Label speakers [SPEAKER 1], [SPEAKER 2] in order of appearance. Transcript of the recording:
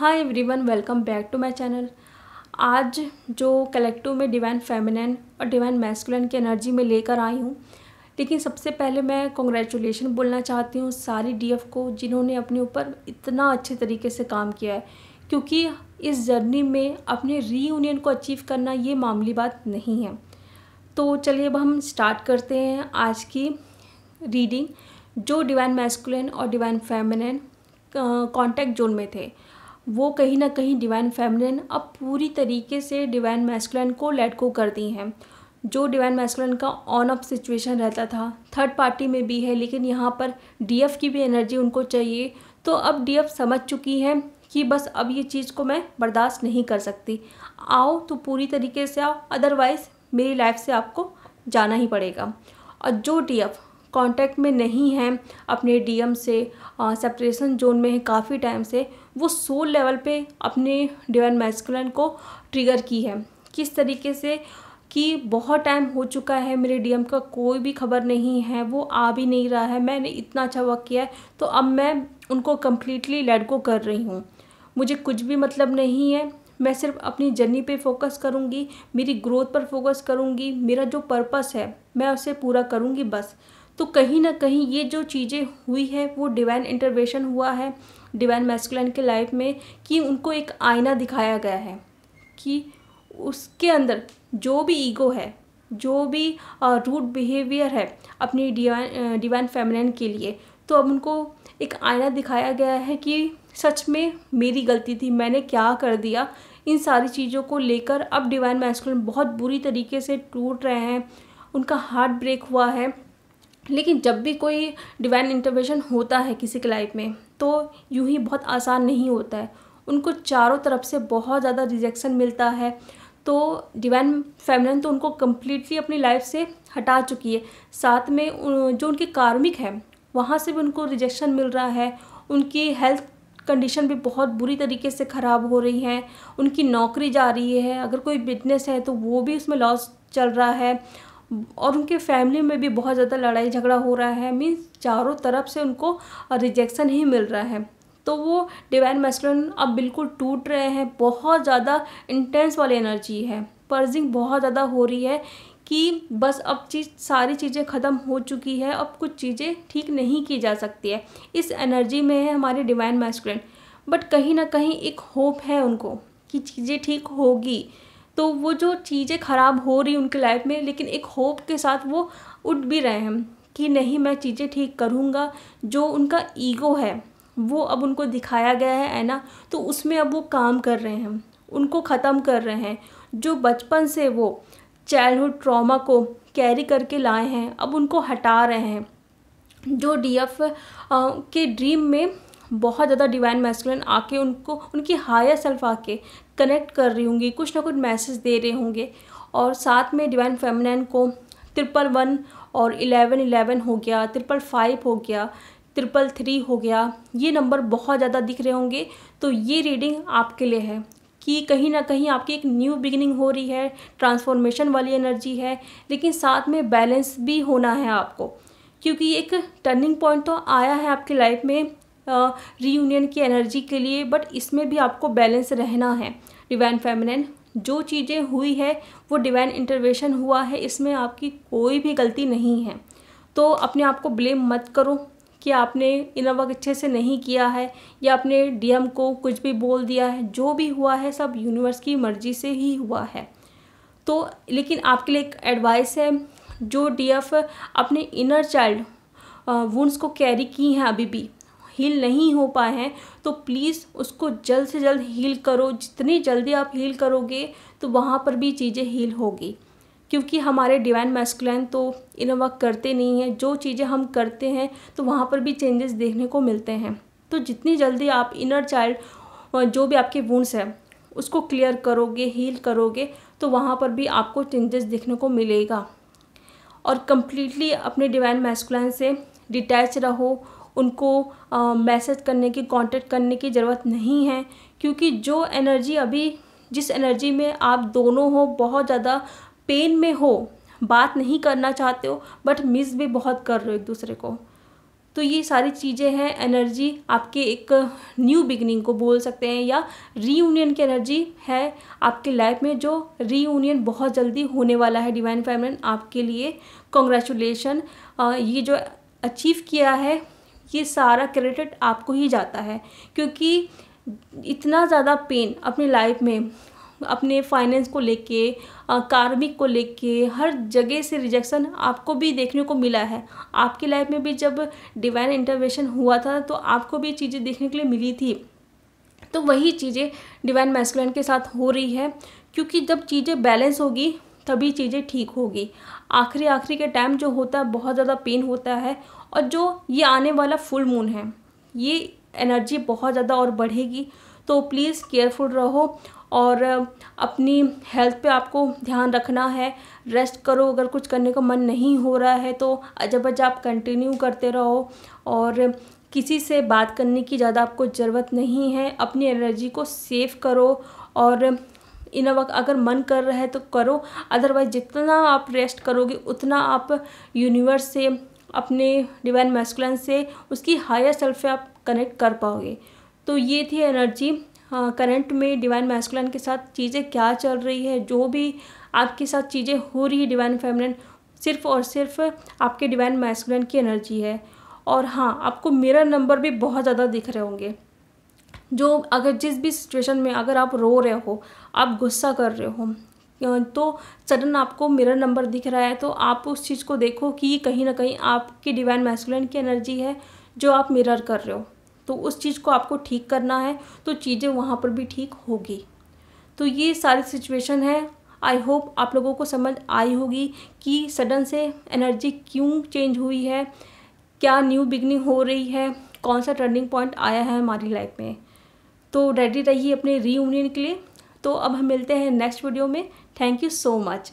[SPEAKER 1] hi everyone welcome back to my channel आज जो collective में डिवाइन फेमिनन और डिवाइन मैस्कुलिन की एनर्जी में लेकर आई हूँ लेकिन सबसे पहले मैं कॉन्ग्रेचुलेशन बोलना चाहती हूँ सारी डीएफ को जिन्होंने अपने ऊपर इतना अच्छे तरीके से काम किया है क्योंकि इस जर्नी में अपने रीयूनियन को अचीव करना ये मामूली बात नहीं है तो चलिए अब हम स्टार्ट करते हैं आज की रीडिंग जो डिवाइन मैस्कुलिन और डिवाइन फेमिनिन कांटेक्ट जोन में थे वो कहीं ना कहीं डिवाइन फेमिनिन अब पूरी तरीके से डिवाइन मैस्कुलिन को लेट को करती हैं जो डिवाइन मैस्कुलिन का ऑन ऑफ सिचुएशन रहता था थर्ड पार्टी में भी है लेकिन यहाँ पर डीएफ की भी एनर्जी उनको चाहिए तो अब डीएफ समझ चुकी है कि बस अब ये चीज़ को मैं बर्दाश्त नहीं कर सकती आओ तो पूरी तरीके से आओ अदरवाइज़ मेरी लाइफ से आपको जाना ही पड़ेगा और जो एफ कांटेक्ट में नहीं है अपने डीएम से सेपरेशन जोन में है काफ़ी टाइम से वो सोल लेवल पे अपने डिवाइन मैस्कुलन को ट्रिगर की है किस तरीके से कि बहुत टाइम हो चुका है मेरे डीएम का कोई भी खबर नहीं है वो आ भी नहीं रहा है मैंने इतना अच्छा वर्क किया है तो अब मैं उनको कम्प्लीटली लेट गो कर रही हूँ मुझे कुछ भी मतलब नहीं है मैं सिर्फ अपनी जर्नी पे फोकस करूँगी मेरी ग्रोथ पर फोकस करूँगी मेरा जो पर्पस है मैं उसे पूरा करूँगी बस तो कहीं ना कहीं ये जो चीज़ें हुई है वो डिवाइन इंटरवेशन हुआ है डिवाइन मैस्कुलन के लाइफ में कि उनको एक आईना दिखाया गया है कि उसके अंदर जो भी ईगो है जो भी रूड बिहेवियर है अपनी डिवाइन डिवाइन फेमिनिन के लिए तो अब उनको एक आईना दिखाया गया है कि सच में मेरी गलती थी मैंने क्या कर दिया इन सारी चीज़ों को लेकर अब डिवाइन मैस्कुलन बहुत बुरी तरीके से टूट रहे हैं उनका हार्ट ब्रेक हुआ है लेकिन जब भी कोई डिवाइन इंटरवेंशन होता है किसी के लाइफ में तो यूं ही बहुत आसान नहीं होता है उनको चारों तरफ से बहुत ज़्यादा रिजेक्शन मिलता है तो डिवाइन फैमिलन तो उनको कम्प्लीटली अपनी लाइफ से हटा चुकी है साथ में जो उनके कार्मिक है वहाँ से भी उनको रिजेक्शन मिल रहा है उनकी हेल्थ कंडीशन भी बहुत बुरी तरीके से ख़राब हो रही है उनकी नौकरी जा रही है अगर कोई बिजनेस है तो वो भी उसमें लॉस चल रहा है और उनके फैमिली में भी बहुत ज़्यादा लड़ाई झगड़ा हो रहा है मीन्स चारों तरफ से उनको रिजेक्शन ही मिल रहा है तो वो डिवाइन मैस्कुलिन अब बिल्कुल टूट रहे हैं बहुत ज़्यादा इंटेंस वाली एनर्जी है पर्जिंग बहुत ज़्यादा हो रही है कि बस अब चीज़ सारी चीज़ें ख़त्म हो चुकी है अब कुछ चीज़ें ठीक नहीं की जा सकती है इस एनर्जी में है हमारे डिवाइन मैस्कुलिन बट कहीं ना कहीं एक होप है उनको कि चीज़ें ठीक होगी तो वो जो चीज़ें ख़राब हो रही उनकी लाइफ में लेकिन एक होप के साथ वो उठ भी रहे हैं कि नहीं मैं चीज़ें ठीक करूँगा जो उनका ईगो है वो अब उनको दिखाया गया है है ना तो उसमें अब वो काम कर रहे हैं उनको ख़त्म कर रहे हैं जो बचपन से वो चाइल्डहुड ट्रॉमा को कैरी करके लाए हैं अब उनको हटा रहे हैं जो डी एफ के ड्रीम में बहुत ज़्यादा डिवाइन मैस्कुलिन आके उनको उनकी हायर सेल्फ आके कनेक्ट कर रही होंगी कुछ ना कुछ मैसेज दे रहे होंगे और साथ में डिवाइन फेमिनाइन को ट्रिपल वन और इलेवन इलेवन हो गया ट्रिपल फाइव हो गया ट्रिपल थ्री हो गया ये नंबर बहुत ज़्यादा दिख रहे होंगे तो ये रीडिंग आपके लिए है कि कहीं ना कहीं आपकी एक न्यू बिगिनिंग हो रही है ट्रांसफॉर्मेशन वाली एनर्जी है लेकिन साथ में बैलेंस भी होना है आपको क्योंकि एक टर्निंग पॉइंट तो आया है आपकी लाइफ में रीयूनियन की एनर्जी के लिए बट इसमें भी आपको बैलेंस रहना है डिवाइन फेमिनिन जो चीज़ें हुई है वो डिवाइन इंटरवेशन हुआ है इसमें आपकी कोई भी गलती नहीं है तो अपने आप को ब्लेम मत करो कि आपने वक्त अच्छे से नहीं किया है या आपने डीएम को कुछ भी बोल दिया है जो भी हुआ है सब यूनिवर्स की मर्जी से ही हुआ है तो लेकिन आपके लिए एक एडवाइस है जो डीएफ अपने इनर चाइल्ड वुंड्स को कैरी की हैं अभी भी हील नहीं हो पाए हैं तो प्लीज़ उसको जल्द से जल्द हील करो जितनी जल्दी आप हील करोगे तो वहाँ पर भी चीज़ें हील होगी क्योंकि हमारे डिवाइन मैस्कुलाइन तो इन वक्त करते नहीं हैं जो चीज़ें हम करते हैं तो वहाँ पर भी चेंजेस देखने को मिलते हैं तो जितनी जल्दी आप इनर चाइल्ड जो भी आपके वूंड्स हैं उसको क्लियर करोगे हील करोगे तो वहाँ पर भी आपको चेंजेस देखने को मिलेगा और कम्प्लीटली अपने डिवाइन मैस्कुलाइन से डिटैच रहो उनको मैसेज करने की कांटेक्ट करने की ज़रूरत नहीं है क्योंकि जो एनर्जी अभी जिस एनर्जी में आप दोनों हो बहुत ज़्यादा पेन में हो बात नहीं करना चाहते हो बट मिस भी बहुत कर रहे हो एक दूसरे को तो ये सारी चीज़ें हैं एनर्जी आपके एक न्यू बिगनिंग को बोल सकते हैं या रीयूनियन की एनर्जी है आपके लाइफ में जो रीयूनियन बहुत जल्दी होने वाला है डिवाइन फेमिन आपके लिए कॉन्ग्रेचुलेशन ये जो अचीव किया है ये सारा क्रेडिट आपको ही जाता है क्योंकि इतना ज़्यादा पेन अपनी लाइफ में अपने फाइनेंस को लेके कार्मिक को लेके हर जगह से रिजेक्शन आपको भी देखने को मिला है आपकी लाइफ में भी जब डिवाइन इंटरवेशन हुआ था तो आपको भी चीज़ें देखने के लिए मिली थी तो वही चीज़ें डिवाइन मैस्कुलिन के साथ हो रही है क्योंकि जब चीज़ें बैलेंस होगी तभी चीज़ें ठीक होगी आखिरी आखिरी के टाइम जो होता है बहुत ज़्यादा पेन होता है और जो ये आने वाला फुल मून है ये एनर्जी बहुत ज़्यादा और बढ़ेगी तो प्लीज़ केयरफुल रहो और अपनी हेल्थ पे आपको ध्यान रखना है रेस्ट करो अगर कुछ करने का मन नहीं हो रहा है तो अजब अजब आप कंटिन्यू करते रहो और किसी से बात करने की ज़्यादा आपको ज़रूरत नहीं है अपनी एनर्जी को सेव करो और इन वक्त अगर मन कर रहा है तो करो अदरवाइज जितना आप रेस्ट करोगे उतना आप यूनिवर्स से अपने डिवाइन मैस्कुलन से उसकी हायर सेल्फ से आप कनेक्ट कर पाओगे तो ये थी एनर्जी करंट में डिवाइन मैस्कुलन के साथ चीज़ें क्या चल रही है जो भी आपके साथ चीज़ें हो रही है डिवाइन फेमिनन सिर्फ और सिर्फ आपके डिवाइन मैस्कुलन की एनर्जी है और हाँ आपको मेरा नंबर भी बहुत ज़्यादा दिख रहे होंगे जो अगर जिस भी सिचुएशन में अगर आप रो रहे हो आप गुस्सा कर रहे हो तो सडन आपको मिरर नंबर दिख रहा है तो आप उस चीज़ को देखो कि कहीं ना कहीं आपकी डिवाइन मैस्कुलिन की एनर्जी है जो आप मिरर कर रहे हो तो उस चीज़ को आपको ठीक करना है तो चीज़ें वहाँ पर भी ठीक होगी तो ये सारी सिचुएशन है आई होप आप लोगों को समझ आई होगी कि सडन से एनर्जी क्यों चेंज हुई है क्या न्यू बिगनिंग हो रही है कौन सा टर्निंग पॉइंट आया है हमारी लाइफ में तो रेडी रहिए अपने रीयूनियन के लिए तो अब हम मिलते हैं नेक्स्ट वीडियो में थैंक यू सो मच